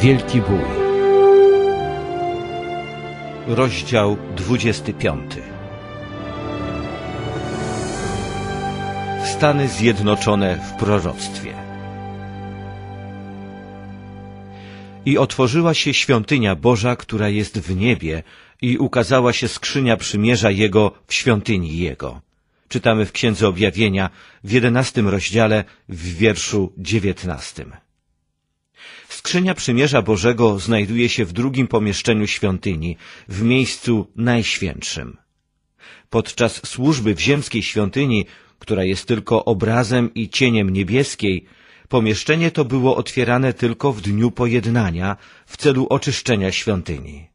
Wielki Bój Rozdział 25 Stany Zjednoczone w proroctwie I otworzyła się świątynia Boża, która jest w niebie, i ukazała się skrzynia przymierza Jego w świątyni Jego. Czytamy w Księdze Objawienia w jedenastym rozdziale w wierszu dziewiętnastym. Skrzynia Przymierza Bożego znajduje się w drugim pomieszczeniu świątyni, w miejscu najświętszym. Podczas służby w ziemskiej świątyni, która jest tylko obrazem i cieniem niebieskiej, pomieszczenie to było otwierane tylko w dniu pojednania w celu oczyszczenia świątyni.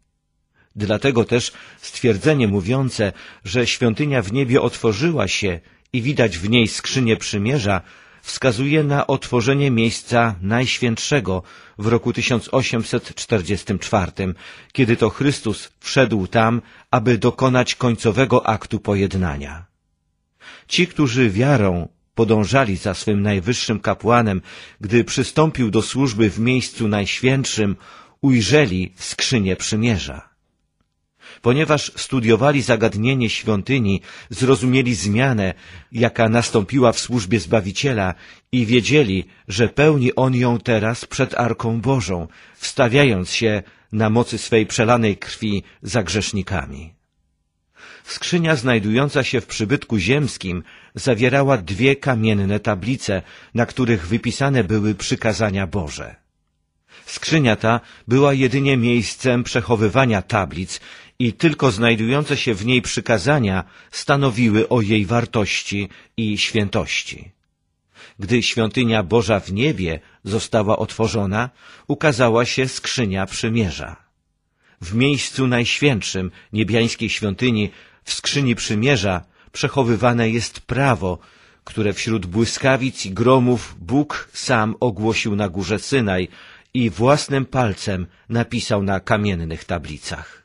Dlatego też stwierdzenie mówiące, że świątynia w niebie otworzyła się i widać w niej skrzynię przymierza, wskazuje na otworzenie miejsca Najświętszego w roku 1844, kiedy to Chrystus wszedł tam, aby dokonać końcowego aktu pojednania. Ci, którzy wiarą podążali za swym najwyższym kapłanem, gdy przystąpił do służby w miejscu najświętszym, ujrzeli skrzynię przymierza. Ponieważ studiowali zagadnienie świątyni, zrozumieli zmianę, jaka nastąpiła w służbie Zbawiciela i wiedzieli, że pełni on ją teraz przed Arką Bożą, wstawiając się na mocy swej przelanej krwi za grzesznikami. Skrzynia znajdująca się w przybytku ziemskim zawierała dwie kamienne tablice, na których wypisane były przykazania Boże. Skrzynia ta była jedynie miejscem przechowywania tablic i tylko znajdujące się w niej przykazania stanowiły o jej wartości i świętości. Gdy świątynia Boża w niebie została otworzona, ukazała się skrzynia przymierza. W miejscu najświętszym niebiańskiej świątyni, w skrzyni przymierza, przechowywane jest prawo, które wśród błyskawic i gromów Bóg sam ogłosił na górze Synaj i własnym palcem napisał na kamiennych tablicach.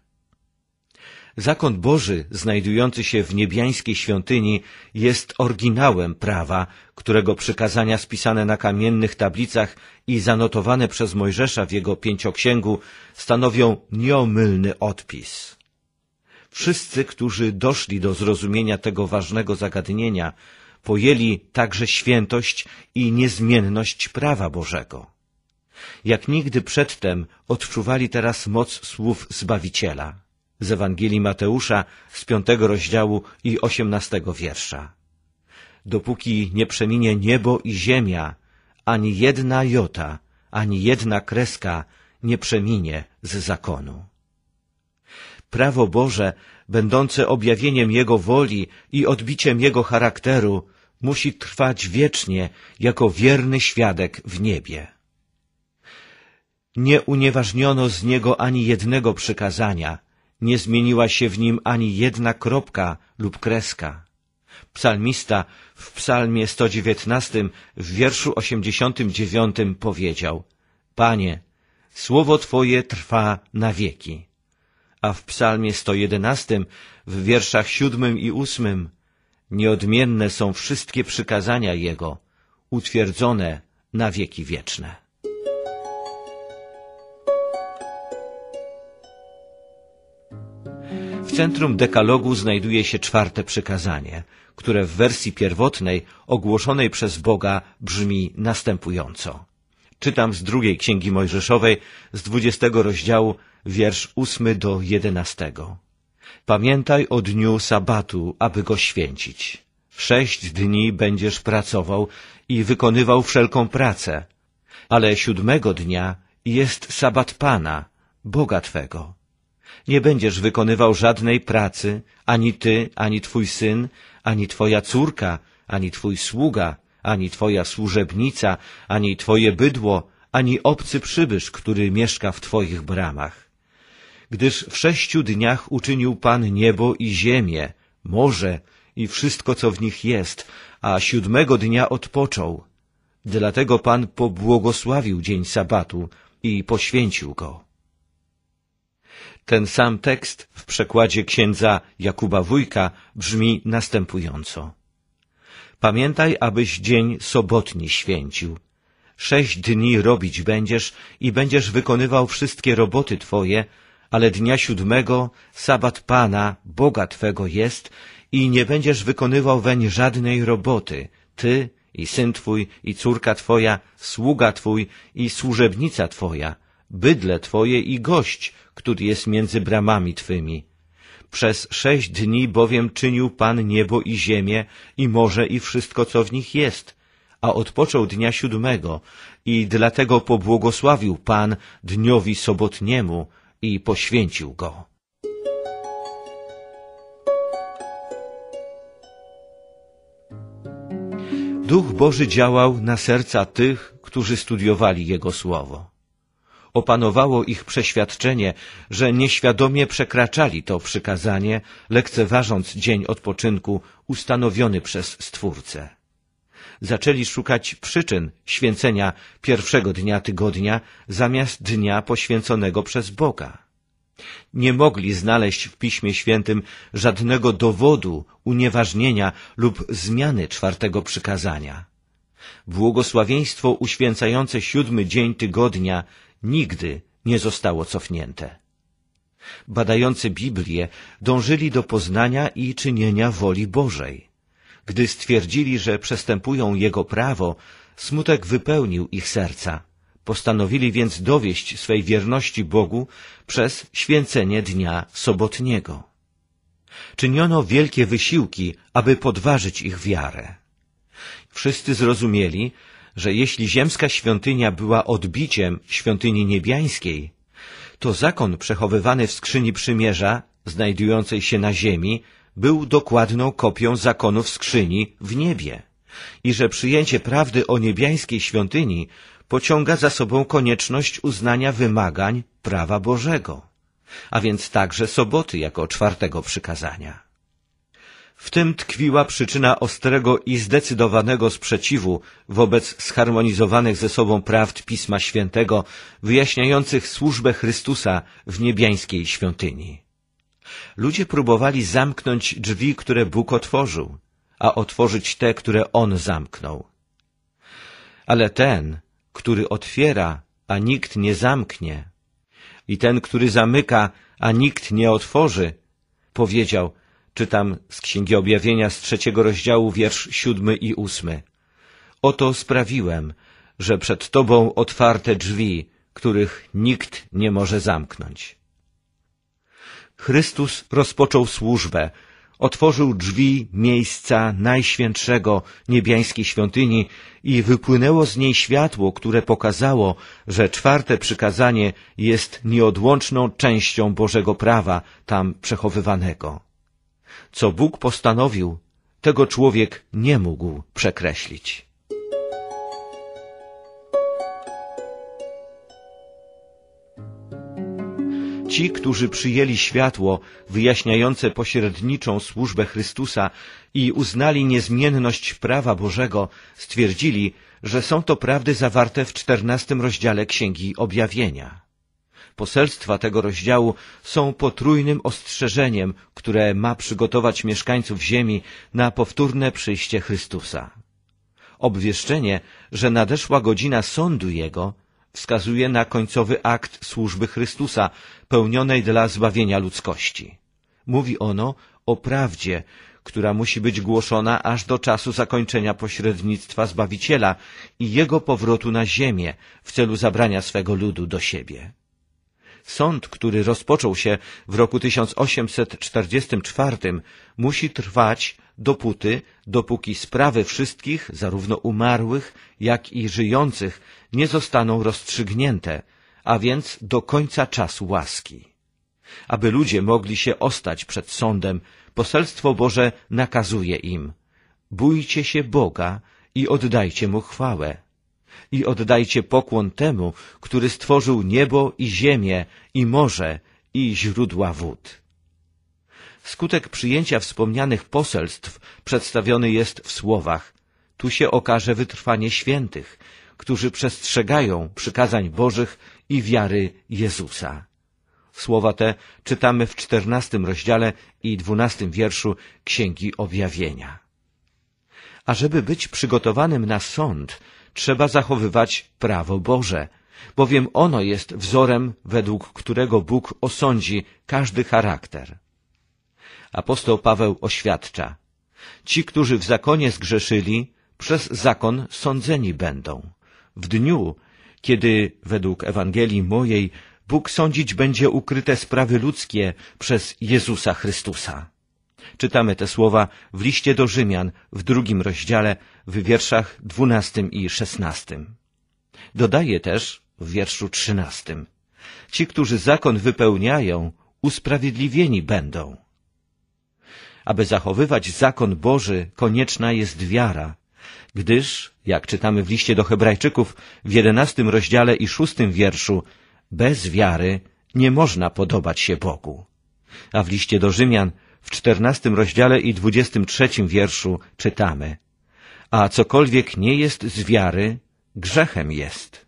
Zakon Boży, znajdujący się w niebiańskiej świątyni, jest oryginałem prawa, którego przykazania spisane na kamiennych tablicach i zanotowane przez Mojżesza w jego pięcioksięgu stanowią nieomylny odpis. Wszyscy, którzy doszli do zrozumienia tego ważnego zagadnienia, pojęli także świętość i niezmienność prawa Bożego. Jak nigdy przedtem odczuwali teraz moc słów Zbawiciela z Ewangelii Mateusza z piątego rozdziału i osiemnastego wiersza. Dopóki nie przeminie niebo i ziemia, ani jedna jota, ani jedna kreska nie przeminie z zakonu. Prawo Boże, będące objawieniem Jego woli i odbiciem Jego charakteru, musi trwać wiecznie jako wierny świadek w niebie. Nie unieważniono z niego ani jednego przykazania, nie zmieniła się w nim ani jedna kropka lub kreska. Psalmista w psalmie 119 w wierszu 89 powiedział Panie, słowo Twoje trwa na wieki. A w psalmie 111 w wierszach 7 i 8 Nieodmienne są wszystkie przykazania Jego, utwierdzone na wieki wieczne. centrum dekalogu znajduje się czwarte przykazanie, które w wersji pierwotnej ogłoszonej przez Boga brzmi następująco. Czytam z drugiej Księgi Mojżeszowej, z dwudziestego rozdziału, wiersz ósmy do jedenastego. Pamiętaj o dniu sabatu, aby go święcić. Sześć dni będziesz pracował i wykonywał wszelką pracę, ale siódmego dnia jest sabat Pana, Boga Twego nie będziesz wykonywał żadnej pracy, ani ty, ani twój syn, ani twoja córka, ani twój sługa, ani twoja służebnica, ani twoje bydło, ani obcy przybysz, który mieszka w twoich bramach. Gdyż w sześciu dniach uczynił Pan niebo i ziemię, morze i wszystko, co w nich jest, a siódmego dnia odpoczął. Dlatego Pan pobłogosławił dzień sabatu i poświęcił go. Ten sam tekst w przekładzie księdza Jakuba Wójka brzmi następująco. Pamiętaj, abyś dzień sobotni święcił. Sześć dni robić będziesz i będziesz wykonywał wszystkie roboty Twoje, ale dnia siódmego sabat Pana, Boga Twego jest i nie będziesz wykonywał weń żadnej roboty, Ty i syn Twój i córka Twoja, sługa Twój i służebnica Twoja – bydle twoje i gość, który jest między bramami twymi. Przez sześć dni bowiem czynił Pan niebo i ziemię, i morze i wszystko, co w nich jest, a odpoczął dnia siódmego, i dlatego pobłogosławił Pan dniowi sobotniemu i poświęcił go. Duch Boży działał na serca tych, którzy studiowali Jego Słowo opanowało ich przeświadczenie, że nieświadomie przekraczali to przykazanie, lekceważąc dzień odpoczynku ustanowiony przez Stwórcę. Zaczęli szukać przyczyn święcenia pierwszego dnia tygodnia zamiast dnia poświęconego przez Boga. Nie mogli znaleźć w Piśmie Świętym żadnego dowodu unieważnienia lub zmiany czwartego przykazania. Błogosławieństwo uświęcające siódmy dzień tygodnia nigdy nie zostało cofnięte. Badający Biblię dążyli do poznania i czynienia woli Bożej. Gdy stwierdzili, że przestępują Jego prawo, smutek wypełnił ich serca. Postanowili więc dowieść swej wierności Bogu przez święcenie dnia sobotniego. Czyniono wielkie wysiłki, aby podważyć ich wiarę. Wszyscy zrozumieli, że jeśli ziemska świątynia była odbiciem świątyni niebiańskiej, to zakon przechowywany w skrzyni przymierza, znajdującej się na ziemi, był dokładną kopią zakonów skrzyni w niebie i że przyjęcie prawdy o niebiańskiej świątyni pociąga za sobą konieczność uznania wymagań prawa Bożego, a więc także soboty jako czwartego przykazania. W tym tkwiła przyczyna ostrego i zdecydowanego sprzeciwu wobec zharmonizowanych ze sobą prawd Pisma Świętego, wyjaśniających służbę Chrystusa w niebiańskiej świątyni. Ludzie próbowali zamknąć drzwi, które Bóg otworzył, a otworzyć te, które On zamknął. Ale ten, który otwiera, a nikt nie zamknie, i ten, który zamyka, a nikt nie otworzy, powiedział – Czytam z Księgi Objawienia z trzeciego rozdziału wiersz siódmy i ósmy. Oto sprawiłem, że przed Tobą otwarte drzwi, których nikt nie może zamknąć. Chrystus rozpoczął służbę, otworzył drzwi miejsca najświętszego niebiańskiej świątyni i wypłynęło z niej światło, które pokazało, że czwarte przykazanie jest nieodłączną częścią Bożego prawa tam przechowywanego. Co Bóg postanowił, tego człowiek nie mógł przekreślić. Ci, którzy przyjęli światło wyjaśniające pośredniczą służbę Chrystusa i uznali niezmienność prawa Bożego, stwierdzili, że są to prawdy zawarte w czternastym rozdziale Księgi Objawienia. Poselstwa tego rozdziału są potrójnym ostrzeżeniem, które ma przygotować mieszkańców ziemi na powtórne przyjście Chrystusa. Obwieszczenie, że nadeszła godzina sądu Jego, wskazuje na końcowy akt służby Chrystusa, pełnionej dla zbawienia ludzkości. Mówi ono o prawdzie, która musi być głoszona aż do czasu zakończenia pośrednictwa Zbawiciela i Jego powrotu na ziemię w celu zabrania swego ludu do siebie. Sąd, który rozpoczął się w roku 1844, musi trwać dopóty, dopóki sprawy wszystkich, zarówno umarłych, jak i żyjących, nie zostaną rozstrzygnięte, a więc do końca czasu łaski. Aby ludzie mogli się ostać przed sądem, poselstwo Boże nakazuje im: bójcie się Boga i oddajcie mu chwałę i oddajcie pokłon temu, który stworzył niebo i ziemię i morze i źródła wód. Skutek przyjęcia wspomnianych poselstw przedstawiony jest w słowach Tu się okaże wytrwanie świętych, którzy przestrzegają przykazań Bożych i wiary Jezusa. Słowa te czytamy w czternastym rozdziale i dwunastym wierszu Księgi Objawienia. A żeby być przygotowanym na sąd, trzeba zachowywać prawo Boże, bowiem ono jest wzorem, według którego Bóg osądzi każdy charakter. Apostoł Paweł oświadcza, ci, którzy w zakonie zgrzeszyli, przez zakon sądzeni będą. W dniu, kiedy według Ewangelii mojej Bóg sądzić będzie ukryte sprawy ludzkie przez Jezusa Chrystusa. Czytamy te słowa w liście do Rzymian w drugim rozdziale, w wierszach dwunastym i szesnastym. Dodaje też w wierszu trzynastym. Ci, którzy zakon wypełniają, usprawiedliwieni będą. Aby zachowywać zakon Boży, konieczna jest wiara, gdyż, jak czytamy w liście do Hebrajczyków w jedenastym rozdziale i szóstym wierszu, bez wiary nie można podobać się Bogu. A w liście do Rzymian w czternastym rozdziale i dwudziestym trzecim wierszu czytamy A cokolwiek nie jest z wiary, grzechem jest.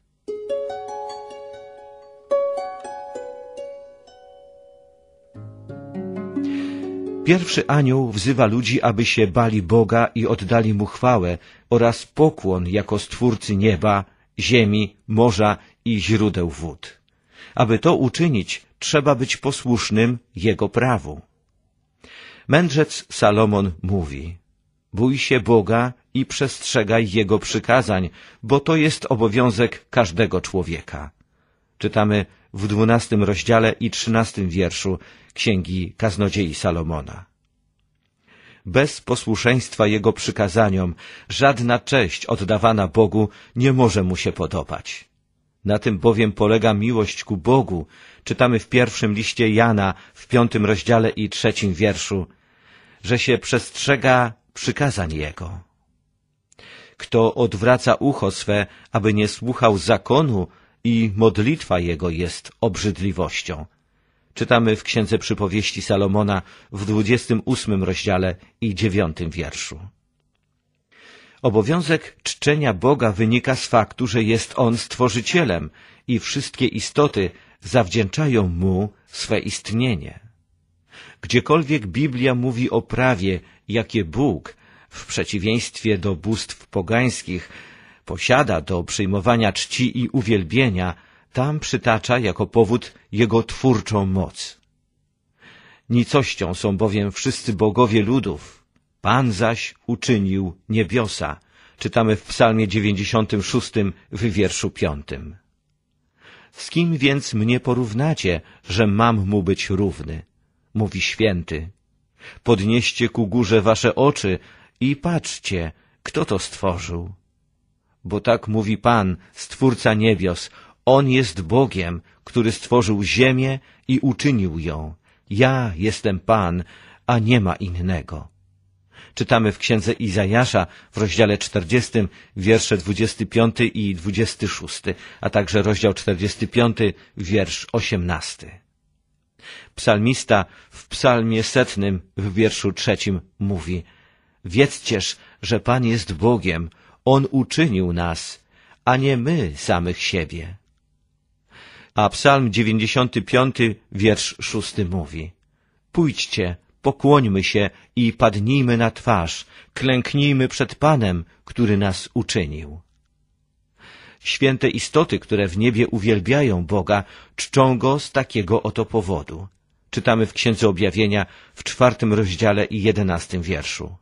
Pierwszy anioł wzywa ludzi, aby się bali Boga i oddali Mu chwałę oraz pokłon jako Stwórcy nieba, ziemi, morza i źródeł wód. Aby to uczynić, trzeba być posłusznym Jego prawu. Mędrzec Salomon mówi, bój się Boga i przestrzegaj Jego przykazań, bo to jest obowiązek każdego człowieka. Czytamy w dwunastym rozdziale i trzynastym wierszu Księgi Kaznodziei Salomona. Bez posłuszeństwa Jego przykazaniom żadna cześć oddawana Bogu nie może Mu się podobać. Na tym bowiem polega miłość ku Bogu, czytamy w pierwszym liście Jana w piątym rozdziale i trzecim wierszu – że się przestrzega przykazań Jego. Kto odwraca ucho swe, aby nie słuchał zakonu i modlitwa Jego jest obrzydliwością. Czytamy w Księdze Przypowieści Salomona w ósmym rozdziale i dziewiątym wierszu. Obowiązek czczenia Boga wynika z faktu, że jest On stworzycielem i wszystkie istoty zawdzięczają Mu swe istnienie. Gdziekolwiek Biblia mówi o prawie, jakie Bóg, w przeciwieństwie do bóstw pogańskich, posiada do przyjmowania czci i uwielbienia, tam przytacza jako powód jego twórczą moc. Nicością są bowiem wszyscy bogowie ludów, Pan zaś uczynił niebiosa, czytamy w psalmie 96 w wierszu 5. Z kim więc mnie porównacie, że mam mu być równy? mówi święty. Podnieście ku górze wasze oczy i patrzcie, kto to stworzył. Bo tak mówi Pan, Stwórca niebios, On jest Bogiem, który stworzył ziemię i uczynił ją. Ja jestem Pan, a nie ma innego. Czytamy w księdze Izajasza w rozdziale 40, wiersze 25 i 26, a także rozdział 45, wiersz 18. Psalmista w psalmie setnym w wierszu trzecim mówi Wiedzcież, że Pan jest Bogiem, On uczynił nas, a nie my samych siebie. A psalm piąty wiersz szósty mówi Pójdźcie, pokłońmy się i padnijmy na twarz, klęknijmy przed Panem, który nas uczynił. Święte istoty, które w niebie uwielbiają Boga, czczą Go z takiego oto powodu. Czytamy w Księdze Objawienia w czwartym rozdziale i jedenastym wierszu.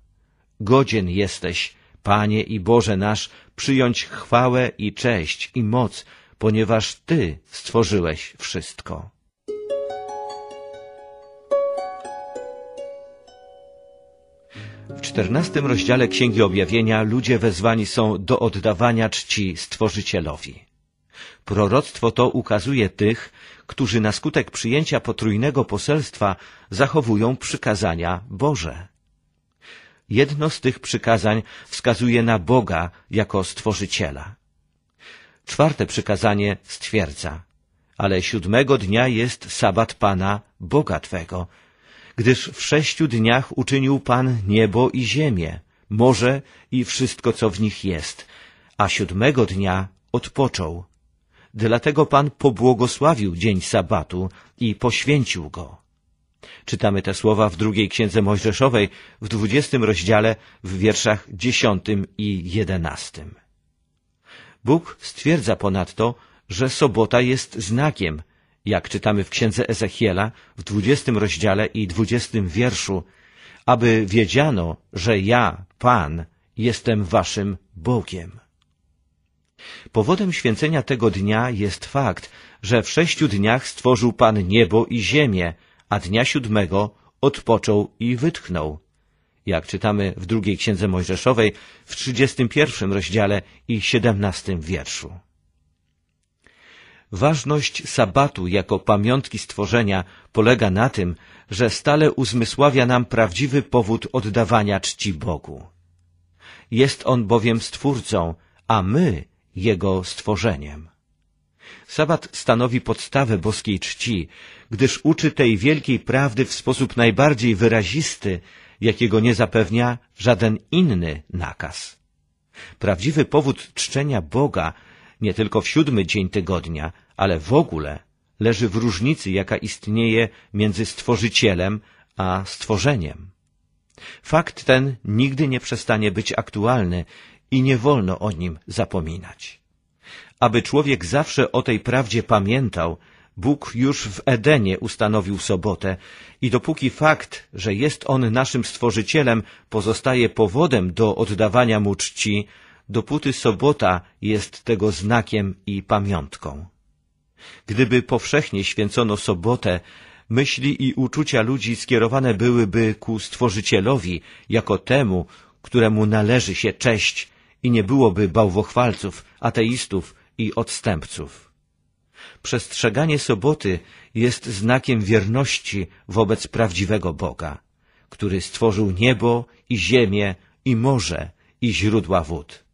Godzien jesteś, Panie i Boże nasz, przyjąć chwałę i cześć i moc, ponieważ Ty stworzyłeś wszystko. W czternastym rozdziale Księgi Objawienia ludzie wezwani są do oddawania czci Stworzycielowi. Proroctwo to ukazuje tych, którzy na skutek przyjęcia potrójnego poselstwa zachowują przykazania Boże. Jedno z tych przykazań wskazuje na Boga jako Stworzyciela. Czwarte przykazanie stwierdza, ale siódmego dnia jest sabat Pana, Boga Twego, gdyż w sześciu dniach uczynił Pan niebo i ziemię, morze i wszystko, co w nich jest, a siódmego dnia odpoczął. Dlatego Pan pobłogosławił dzień sabatu i poświęcił go. Czytamy te słowa w drugiej księdze Mojżeszowej, w dwudziestym rozdziale, w wierszach dziesiątym i jedenastym. Bóg stwierdza ponadto, że sobota jest znakiem, jak czytamy w księdze Ezechiela w dwudziestym rozdziale i dwudziestym wierszu, aby wiedziano, że ja, Pan, jestem waszym Bogiem. Powodem święcenia tego dnia jest fakt, że w sześciu dniach stworzył Pan niebo i ziemię, a dnia siódmego odpoczął i wytchnął. Jak czytamy w drugiej księdze Mojżeszowej w pierwszym rozdziale i siedemnastym wierszu. Ważność sabatu jako pamiątki stworzenia polega na tym, że stale uzmysławia nam prawdziwy powód oddawania czci Bogu. Jest on bowiem stwórcą, a my jego stworzeniem. Sabat stanowi podstawę boskiej czci, gdyż uczy tej wielkiej prawdy w sposób najbardziej wyrazisty, jakiego nie zapewnia żaden inny nakaz. Prawdziwy powód czczenia Boga nie tylko w siódmy dzień tygodnia, ale w ogóle leży w różnicy, jaka istnieje między stworzycielem a stworzeniem. Fakt ten nigdy nie przestanie być aktualny i nie wolno o nim zapominać. Aby człowiek zawsze o tej prawdzie pamiętał, Bóg już w Edenie ustanowił sobotę i dopóki fakt, że jest On naszym Stworzycielem, pozostaje powodem do oddawania Mu czci, dopóty sobota jest tego znakiem i pamiątką. Gdyby powszechnie święcono sobotę, myśli i uczucia ludzi skierowane byłyby ku Stworzycielowi, jako temu, któremu należy się cześć i nie byłoby bałwochwalców, ateistów i odstępców. Przestrzeganie soboty jest znakiem wierności wobec prawdziwego Boga, który stworzył niebo i ziemię i morze i źródła wód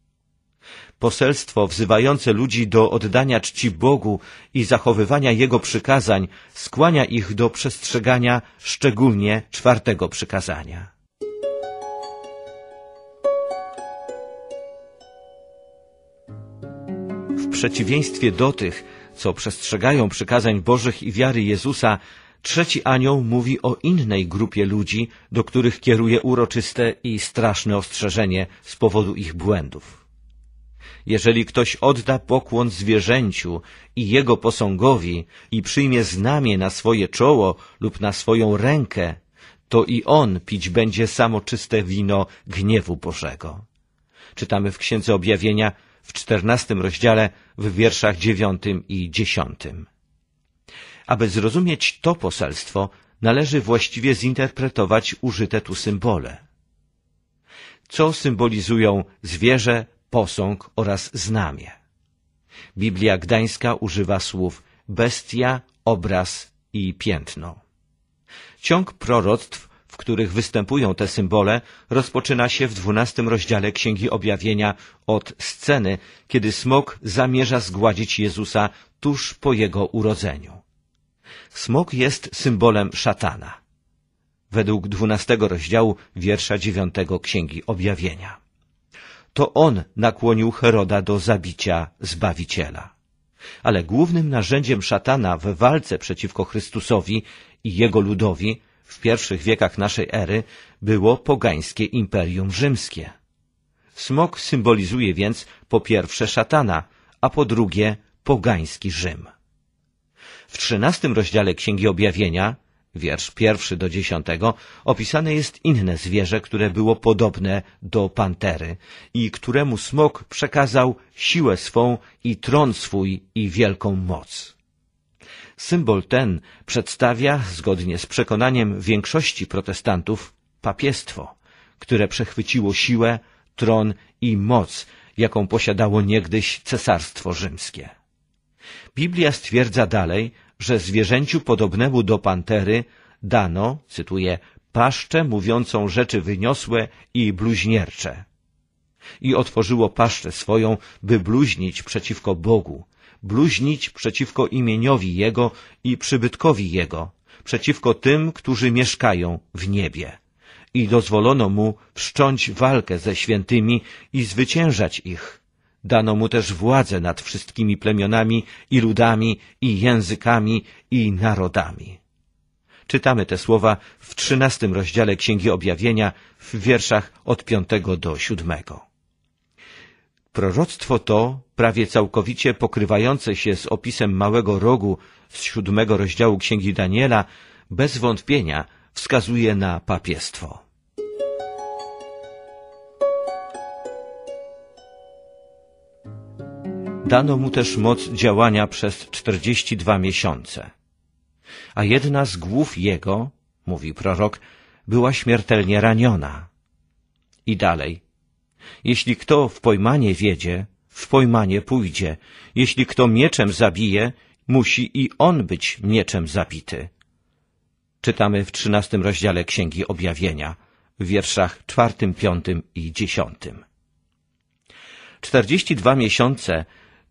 poselstwo wzywające ludzi do oddania czci Bogu i zachowywania Jego przykazań skłania ich do przestrzegania szczególnie czwartego przykazania. W przeciwieństwie do tych, co przestrzegają przykazań Bożych i wiary Jezusa, trzeci anioł mówi o innej grupie ludzi, do których kieruje uroczyste i straszne ostrzeżenie z powodu ich błędów. Jeżeli ktoś odda pokłon zwierzęciu i jego posągowi i przyjmie znamię na swoje czoło lub na swoją rękę, to i on pić będzie samoczyste wino gniewu Bożego. Czytamy w Księdze Objawienia w czternastym rozdziale w wierszach dziewiątym i dziesiątym. Aby zrozumieć to poselstwo, należy właściwie zinterpretować użyte tu symbole. Co symbolizują zwierzę, posąg oraz znamie. Biblia Gdańska używa słów bestia, obraz i piętno. Ciąg proroctw, w których występują te symbole, rozpoczyna się w dwunastym rozdziale Księgi Objawienia od sceny, kiedy smok zamierza zgładzić Jezusa tuż po jego urodzeniu. Smok jest symbolem szatana. Według dwunastego rozdziału wiersza dziewiątego Księgi Objawienia. To on nakłonił Heroda do zabicia Zbawiciela. Ale głównym narzędziem szatana w walce przeciwko Chrystusowi i jego ludowi w pierwszych wiekach naszej ery było pogańskie Imperium Rzymskie. Smok symbolizuje więc po pierwsze szatana, a po drugie pogański Rzym. W trzynastym rozdziale Księgi Objawienia wiersz pierwszy do dziesiątego, opisane jest inne zwierzę, które było podobne do pantery i któremu smok przekazał siłę swą i tron swój i wielką moc. Symbol ten przedstawia, zgodnie z przekonaniem większości protestantów, papiestwo, które przechwyciło siłę, tron i moc, jaką posiadało niegdyś cesarstwo rzymskie. Biblia stwierdza dalej, że zwierzęciu podobnemu do pantery dano, cytuję, paszczę mówiącą rzeczy wyniosłe i bluźniercze. I otworzyło paszczę swoją, by bluźnić przeciwko Bogu, bluźnić przeciwko imieniowi Jego i przybytkowi Jego, przeciwko tym, którzy mieszkają w niebie. I dozwolono mu wszcząć walkę ze świętymi i zwyciężać ich. Dano mu też władzę nad wszystkimi plemionami i ludami i językami i narodami. Czytamy te słowa w trzynastym rozdziale Księgi Objawienia w wierszach od piątego do siódmego. Proroctwo to, prawie całkowicie pokrywające się z opisem małego rogu z siódmego rozdziału Księgi Daniela, bez wątpienia wskazuje na papiestwo. Dano mu też moc działania przez czterdzieści dwa miesiące. A jedna z głów jego, mówi prorok, była śmiertelnie raniona. I dalej. Jeśli kto w pojmanie wiedzie, w pojmanie pójdzie. Jeśli kto mieczem zabije, musi i on być mieczem zabity. Czytamy w trzynastym rozdziale Księgi Objawienia, w wierszach czwartym, piątym i dziesiątym. Czterdzieści dwa miesiące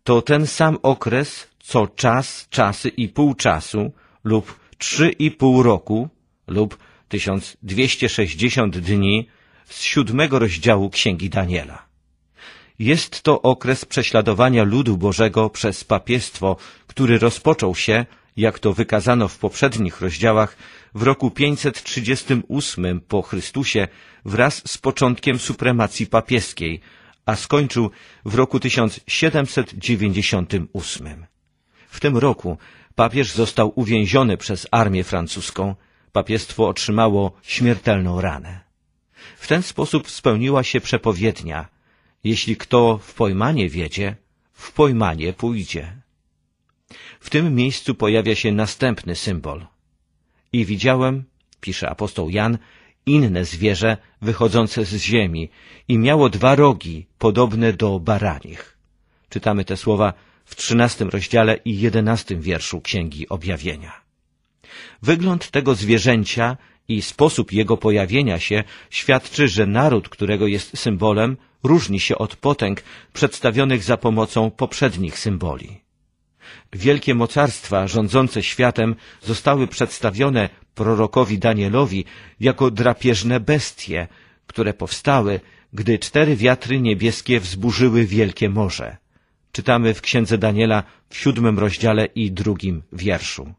to ten sam okres, co czas, czasy i pół czasu lub trzy i pół roku lub 1260 dni z siódmego rozdziału Księgi Daniela. Jest to okres prześladowania ludu Bożego przez papiestwo, który rozpoczął się, jak to wykazano w poprzednich rozdziałach, w roku 538 po Chrystusie wraz z początkiem supremacji papieskiej, a skończył w roku 1798. W tym roku papież został uwięziony przez armię francuską, papiestwo otrzymało śmiertelną ranę. W ten sposób spełniła się przepowiednia, jeśli kto w pojmanie wiedzie, w pojmanie pójdzie. W tym miejscu pojawia się następny symbol. I widziałem, pisze apostoł Jan, inne zwierzę wychodzące z ziemi i miało dwa rogi podobne do baranich. Czytamy te słowa w trzynastym rozdziale i jedenastym wierszu Księgi Objawienia. Wygląd tego zwierzęcia i sposób jego pojawienia się świadczy, że naród, którego jest symbolem, różni się od potęg przedstawionych za pomocą poprzednich symboli wielkie mocarstwa rządzące światem zostały przedstawione prorokowi Danielowi jako drapieżne bestie, które powstały, gdy cztery wiatry niebieskie wzburzyły wielkie morze. Czytamy w księdze Daniela w siódmym rozdziale i drugim wierszu.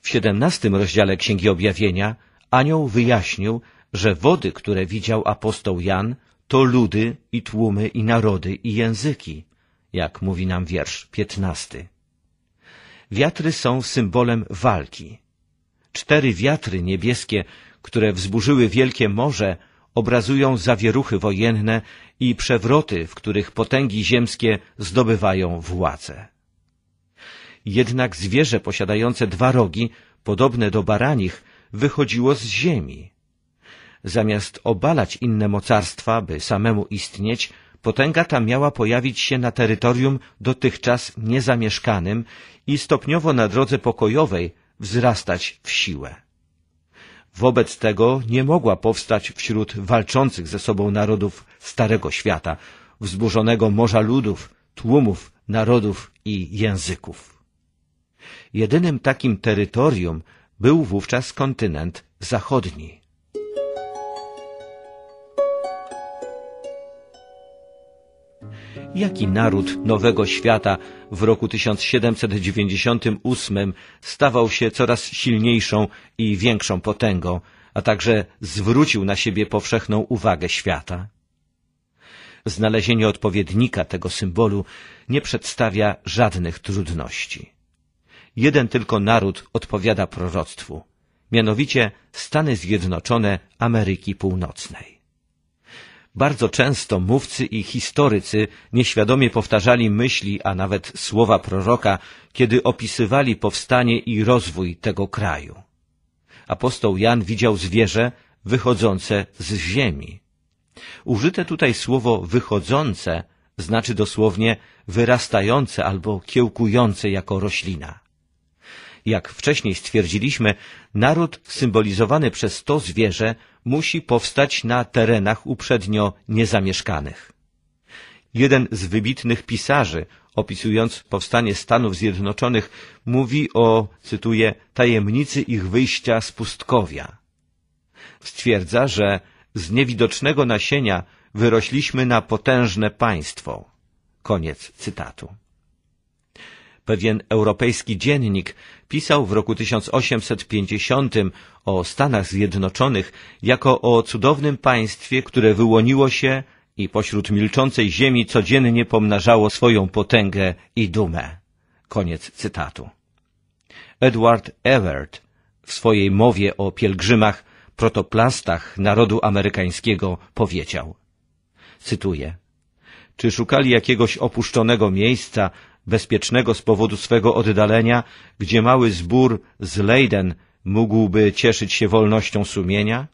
W siedemnastym rozdziale Księgi Objawienia anioł wyjaśnił, że wody, które widział apostoł Jan, to ludy i tłumy i narody i języki jak mówi nam wiersz piętnasty. Wiatry są symbolem walki. Cztery wiatry niebieskie, które wzburzyły wielkie morze, obrazują zawieruchy wojenne i przewroty, w których potęgi ziemskie zdobywają władzę. Jednak zwierzę posiadające dwa rogi, podobne do baranich, wychodziło z ziemi. Zamiast obalać inne mocarstwa, by samemu istnieć, Potęga ta miała pojawić się na terytorium dotychczas niezamieszkanym i stopniowo na drodze pokojowej wzrastać w siłę. Wobec tego nie mogła powstać wśród walczących ze sobą narodów Starego Świata, wzburzonego morza ludów, tłumów, narodów i języków. Jedynym takim terytorium był wówczas kontynent zachodni. jaki naród nowego świata w roku 1798 stawał się coraz silniejszą i większą potęgą, a także zwrócił na siebie powszechną uwagę świata. Znalezienie odpowiednika tego symbolu nie przedstawia żadnych trudności. Jeden tylko naród odpowiada proroctwu, mianowicie Stany Zjednoczone Ameryki Północnej. Bardzo często mówcy i historycy nieświadomie powtarzali myśli, a nawet słowa proroka, kiedy opisywali powstanie i rozwój tego kraju. Apostoł Jan widział zwierzę wychodzące z ziemi. Użyte tutaj słowo wychodzące znaczy dosłownie wyrastające albo kiełkujące jako roślina. Jak wcześniej stwierdziliśmy, naród symbolizowany przez to zwierzę musi powstać na terenach uprzednio niezamieszkanych. Jeden z wybitnych pisarzy, opisując powstanie Stanów Zjednoczonych, mówi o, cytuję, tajemnicy ich wyjścia z pustkowia. Stwierdza, że z niewidocznego nasienia wyrośliśmy na potężne państwo. Koniec cytatu. Pewien europejski dziennik pisał w roku 1850 o Stanach Zjednoczonych jako o cudownym państwie, które wyłoniło się i pośród milczącej ziemi codziennie pomnażało swoją potęgę i dumę. Koniec cytatu. Edward Everett w swojej mowie o pielgrzymach, protoplastach narodu amerykańskiego powiedział, cytuję, czy szukali jakiegoś opuszczonego miejsca, bezpiecznego z powodu swego oddalenia, gdzie mały zbór z Leiden mógłby cieszyć się wolnością sumienia?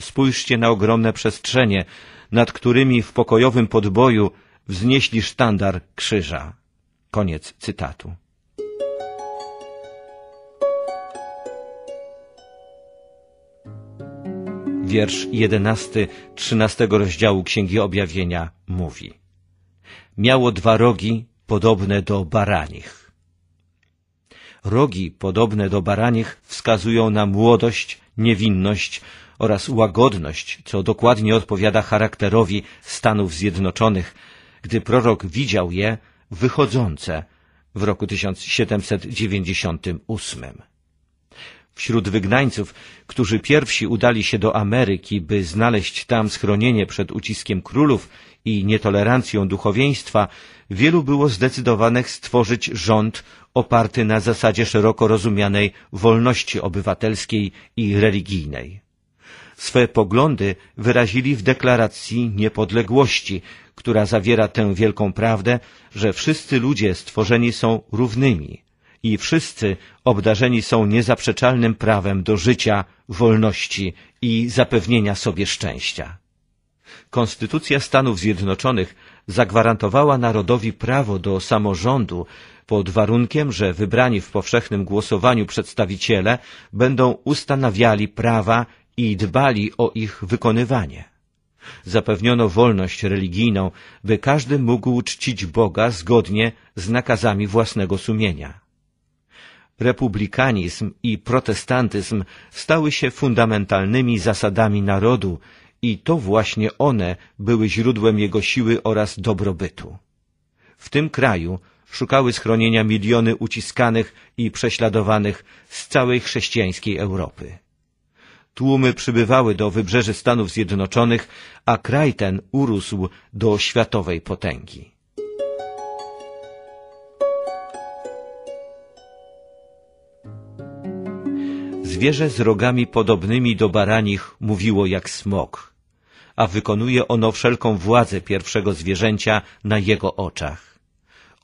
Spójrzcie na ogromne przestrzenie, nad którymi w pokojowym podboju wznieśli sztandar krzyża. Koniec cytatu. Wiersz jedenasty, trzynastego rozdziału Księgi Objawienia mówi Miało dwa rogi podobne do baranich. Rogi podobne do baranich wskazują na młodość, niewinność oraz łagodność, co dokładnie odpowiada charakterowi Stanów Zjednoczonych, gdy prorok widział je wychodzące w roku 1798. Wśród wygnańców, którzy pierwsi udali się do Ameryki, by znaleźć tam schronienie przed uciskiem królów i nietolerancją duchowieństwa, wielu było zdecydowanych stworzyć rząd oparty na zasadzie szeroko rozumianej wolności obywatelskiej i religijnej. Swe poglądy wyrazili w deklaracji niepodległości, która zawiera tę wielką prawdę, że wszyscy ludzie stworzeni są równymi, i wszyscy obdarzeni są niezaprzeczalnym prawem do życia, wolności i zapewnienia sobie szczęścia. Konstytucja Stanów Zjednoczonych zagwarantowała narodowi prawo do samorządu pod warunkiem, że wybrani w powszechnym głosowaniu przedstawiciele będą ustanawiali prawa i dbali o ich wykonywanie. Zapewniono wolność religijną, by każdy mógł czcić Boga zgodnie z nakazami własnego sumienia republikanizm i protestantyzm stały się fundamentalnymi zasadami narodu i to właśnie one były źródłem jego siły oraz dobrobytu. W tym kraju szukały schronienia miliony uciskanych i prześladowanych z całej chrześcijańskiej Europy. Tłumy przybywały do wybrzeży Stanów Zjednoczonych, a kraj ten urósł do światowej potęgi. Zwierzę z rogami podobnymi do baranich mówiło jak smok, a wykonuje ono wszelką władzę pierwszego zwierzęcia na jego oczach.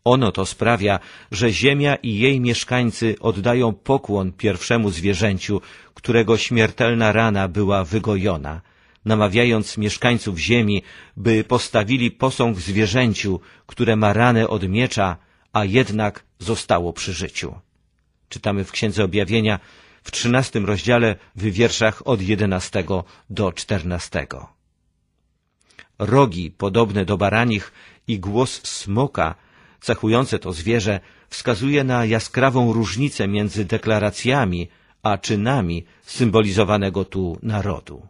Ono to sprawia, że ziemia i jej mieszkańcy oddają pokłon pierwszemu zwierzęciu, którego śmiertelna rana była wygojona, namawiając mieszkańców ziemi, by postawili posąg zwierzęciu, które ma ranę od miecza, a jednak zostało przy życiu. Czytamy w Księdze Objawienia, w trzynastym rozdziale w wierszach od 11 do XIV. Rogi podobne do baranich i głos smoka cechujące to zwierzę wskazuje na jaskrawą różnicę między deklaracjami a czynami symbolizowanego tu narodu.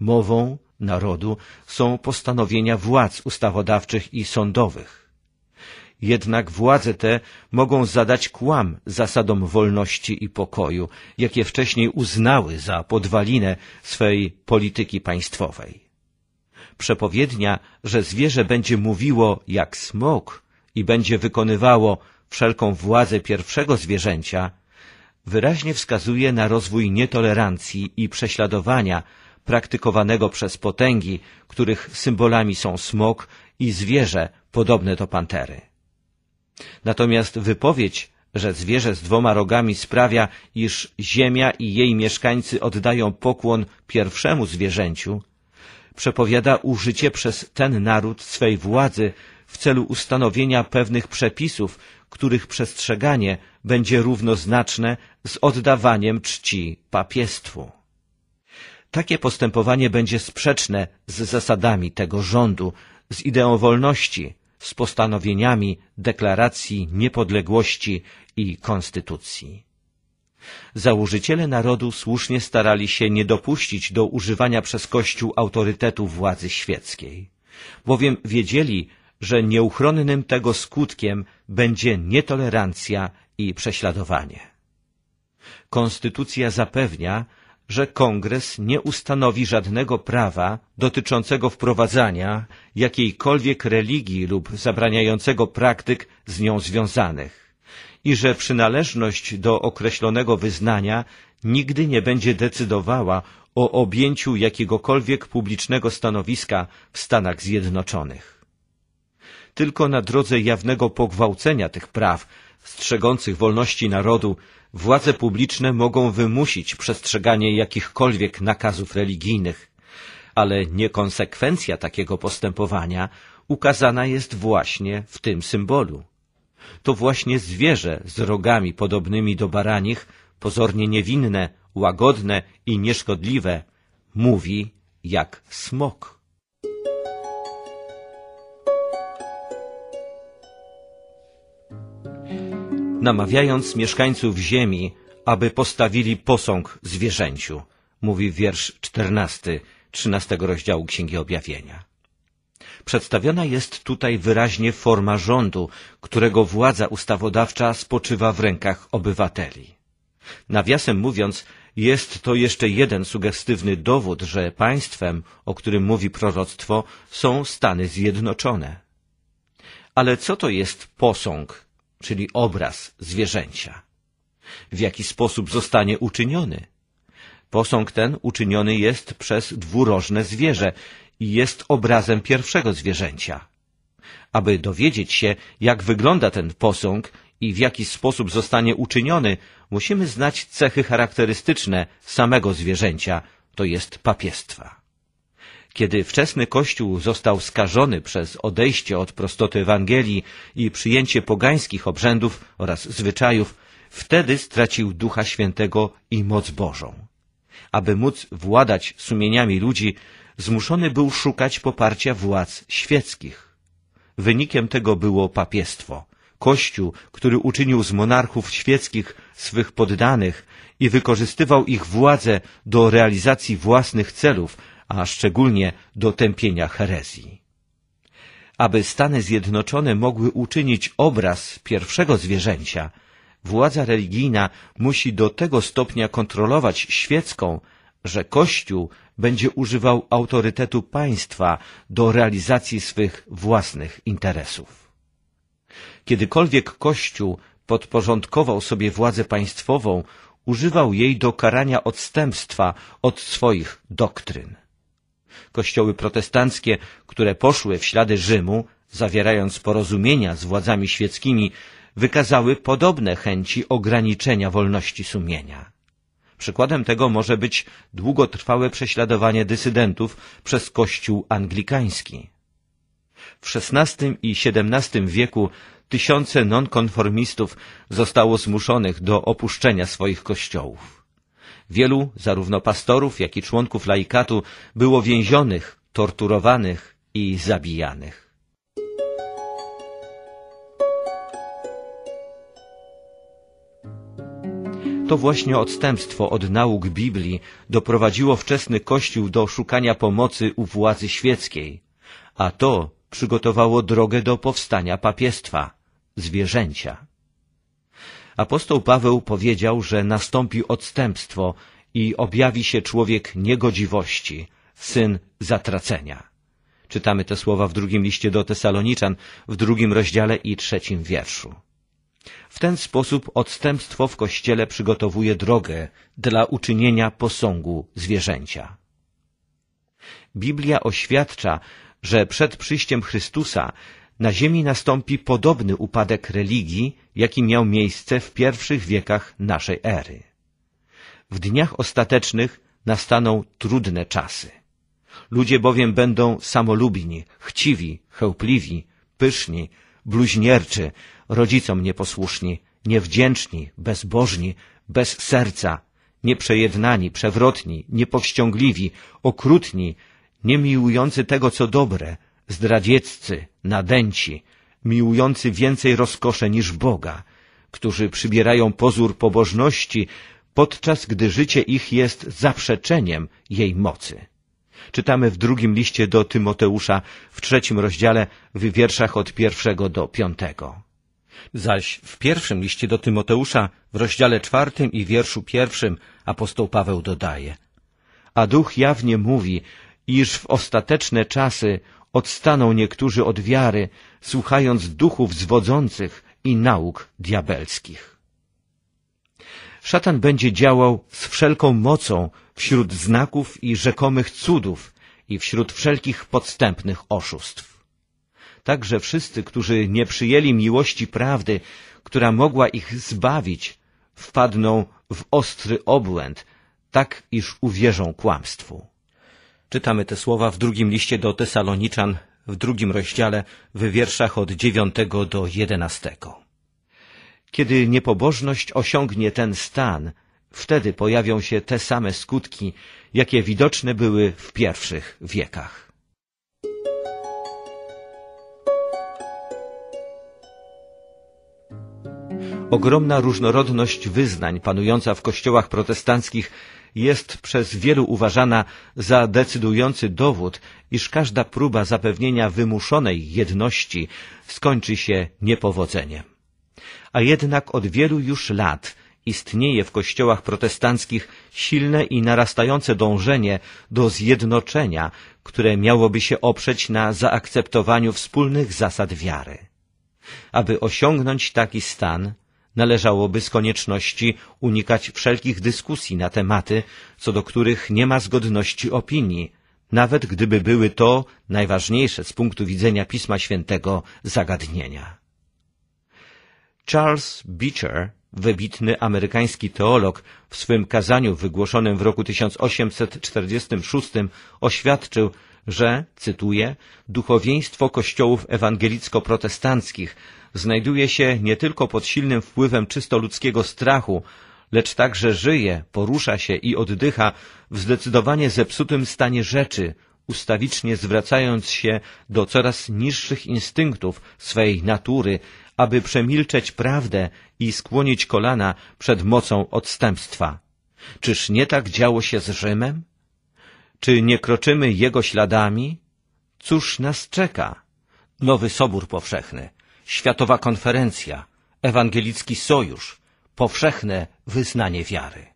Mową narodu są postanowienia władz ustawodawczych i sądowych. Jednak władze te mogą zadać kłam zasadom wolności i pokoju, jakie wcześniej uznały za podwalinę swej polityki państwowej. Przepowiednia, że zwierzę będzie mówiło jak smok i będzie wykonywało wszelką władzę pierwszego zwierzęcia, wyraźnie wskazuje na rozwój nietolerancji i prześladowania praktykowanego przez potęgi, których symbolami są smok i zwierzę podobne do pantery. Natomiast wypowiedź, że zwierzę z dwoma rogami sprawia, iż ziemia i jej mieszkańcy oddają pokłon pierwszemu zwierzęciu, przepowiada użycie przez ten naród swej władzy w celu ustanowienia pewnych przepisów, których przestrzeganie będzie równoznaczne z oddawaniem czci papiestwu. Takie postępowanie będzie sprzeczne z zasadami tego rządu, z ideą wolności, z postanowieniami Deklaracji Niepodległości i Konstytucji. Założyciele narodu słusznie starali się nie dopuścić do używania przez Kościół autorytetu władzy świeckiej, bowiem wiedzieli, że nieuchronnym tego skutkiem będzie nietolerancja i prześladowanie. Konstytucja zapewnia, że kongres nie ustanowi żadnego prawa dotyczącego wprowadzania jakiejkolwiek religii lub zabraniającego praktyk z nią związanych i że przynależność do określonego wyznania nigdy nie będzie decydowała o objęciu jakiegokolwiek publicznego stanowiska w Stanach Zjednoczonych. Tylko na drodze jawnego pogwałcenia tych praw, strzegących wolności narodu, Władze publiczne mogą wymusić przestrzeganie jakichkolwiek nakazów religijnych, ale niekonsekwencja takiego postępowania ukazana jest właśnie w tym symbolu. To właśnie zwierzę z rogami podobnymi do baranich, pozornie niewinne, łagodne i nieszkodliwe, mówi jak smok. namawiając mieszkańców ziemi, aby postawili posąg zwierzęciu, mówi wiersz 14, 13 rozdziału Księgi Objawienia. Przedstawiona jest tutaj wyraźnie forma rządu, którego władza ustawodawcza spoczywa w rękach obywateli. Nawiasem mówiąc, jest to jeszcze jeden sugestywny dowód, że państwem, o którym mówi proroctwo, są Stany Zjednoczone. Ale co to jest posąg, czyli obraz zwierzęcia. W jaki sposób zostanie uczyniony? Posąg ten uczyniony jest przez dwurożne zwierzę i jest obrazem pierwszego zwierzęcia. Aby dowiedzieć się, jak wygląda ten posąg i w jaki sposób zostanie uczyniony, musimy znać cechy charakterystyczne samego zwierzęcia, to jest papiestwa. Kiedy wczesny Kościół został skażony przez odejście od prostoty Ewangelii i przyjęcie pogańskich obrzędów oraz zwyczajów, wtedy stracił Ducha Świętego i moc Bożą. Aby móc władać sumieniami ludzi, zmuszony był szukać poparcia władz świeckich. Wynikiem tego było papiestwo. Kościół, który uczynił z monarchów świeckich swych poddanych i wykorzystywał ich władzę do realizacji własnych celów, a szczególnie do tępienia herezji. Aby Stany Zjednoczone mogły uczynić obraz pierwszego zwierzęcia, władza religijna musi do tego stopnia kontrolować świecką, że Kościół będzie używał autorytetu państwa do realizacji swych własnych interesów. Kiedykolwiek Kościół podporządkował sobie władzę państwową, używał jej do karania odstępstwa od swoich doktryn. Kościoły protestanckie, które poszły w ślady Rzymu, zawierając porozumienia z władzami świeckimi, wykazały podobne chęci ograniczenia wolności sumienia. Przykładem tego może być długotrwałe prześladowanie dysydentów przez Kościół anglikański. W XVI i XVII wieku tysiące nonkonformistów zostało zmuszonych do opuszczenia swoich kościołów. Wielu, zarówno pastorów, jak i członków laikatu, było więzionych, torturowanych i zabijanych. To właśnie odstępstwo od nauk Biblii doprowadziło wczesny Kościół do szukania pomocy u władzy świeckiej, a to przygotowało drogę do powstania papiestwa, zwierzęcia. Apostoł Paweł powiedział, że nastąpi odstępstwo i objawi się człowiek niegodziwości, syn zatracenia. Czytamy te słowa w drugim liście do Tesaloniczan, w drugim rozdziale i trzecim wierszu. W ten sposób odstępstwo w kościele przygotowuje drogę dla uczynienia posągu zwierzęcia. Biblia oświadcza, że przed przyjściem Chrystusa na Ziemi nastąpi podobny upadek religii, jaki miał miejsce w pierwszych wiekach naszej ery. W dniach ostatecznych nastaną trudne czasy. Ludzie bowiem będą samolubni, chciwi, chełpliwi, pyszni, bluźnierczy, rodzicom nieposłuszni, niewdzięczni, bezbożni, bez serca, nieprzejednani, przewrotni, niepowściągliwi, okrutni, niemiłujący tego, co dobre, zdradzieccy, nadęci, miłujący więcej rozkosze niż Boga, którzy przybierają pozór pobożności, podczas gdy życie ich jest zaprzeczeniem jej mocy. Czytamy w drugim liście do Tymoteusza w trzecim rozdziale w wierszach od pierwszego do piątego. Zaś w pierwszym liście do Tymoteusza w rozdziale czwartym i wierszu pierwszym apostoł Paweł dodaje A duch jawnie mówi, iż w ostateczne czasy odstaną niektórzy od wiary, słuchając duchów zwodzących i nauk diabelskich. Szatan będzie działał z wszelką mocą wśród znaków i rzekomych cudów i wśród wszelkich podstępnych oszustw. Także wszyscy, którzy nie przyjęli miłości prawdy, która mogła ich zbawić, wpadną w ostry obłęd, tak iż uwierzą kłamstwu. Czytamy te słowa w drugim liście do Tesaloniczan, w drugim rozdziale, w wierszach od dziewiątego do jedenastego. Kiedy niepobożność osiągnie ten stan, wtedy pojawią się te same skutki, jakie widoczne były w pierwszych wiekach. Ogromna różnorodność wyznań panująca w kościołach protestanckich jest przez wielu uważana za decydujący dowód, iż każda próba zapewnienia wymuszonej jedności skończy się niepowodzeniem. A jednak od wielu już lat istnieje w kościołach protestanckich silne i narastające dążenie do zjednoczenia, które miałoby się oprzeć na zaakceptowaniu wspólnych zasad wiary. Aby osiągnąć taki stan, należałoby z konieczności unikać wszelkich dyskusji na tematy, co do których nie ma zgodności opinii, nawet gdyby były to najważniejsze z punktu widzenia Pisma Świętego zagadnienia. Charles Beecher, wybitny amerykański teolog, w swym kazaniu wygłoszonym w roku 1846 oświadczył, że, cytuję, duchowieństwo kościołów ewangelicko-protestanckich znajduje się nie tylko pod silnym wpływem czysto ludzkiego strachu, lecz także żyje, porusza się i oddycha w zdecydowanie zepsutym stanie rzeczy, ustawicznie zwracając się do coraz niższych instynktów swej natury, aby przemilczeć prawdę i skłonić kolana przed mocą odstępstwa. Czyż nie tak działo się z Rzymem? Czy nie kroczymy Jego śladami? Cóż nas czeka? Nowy Sobór Powszechny, Światowa Konferencja, Ewangelicki Sojusz, powszechne wyznanie wiary.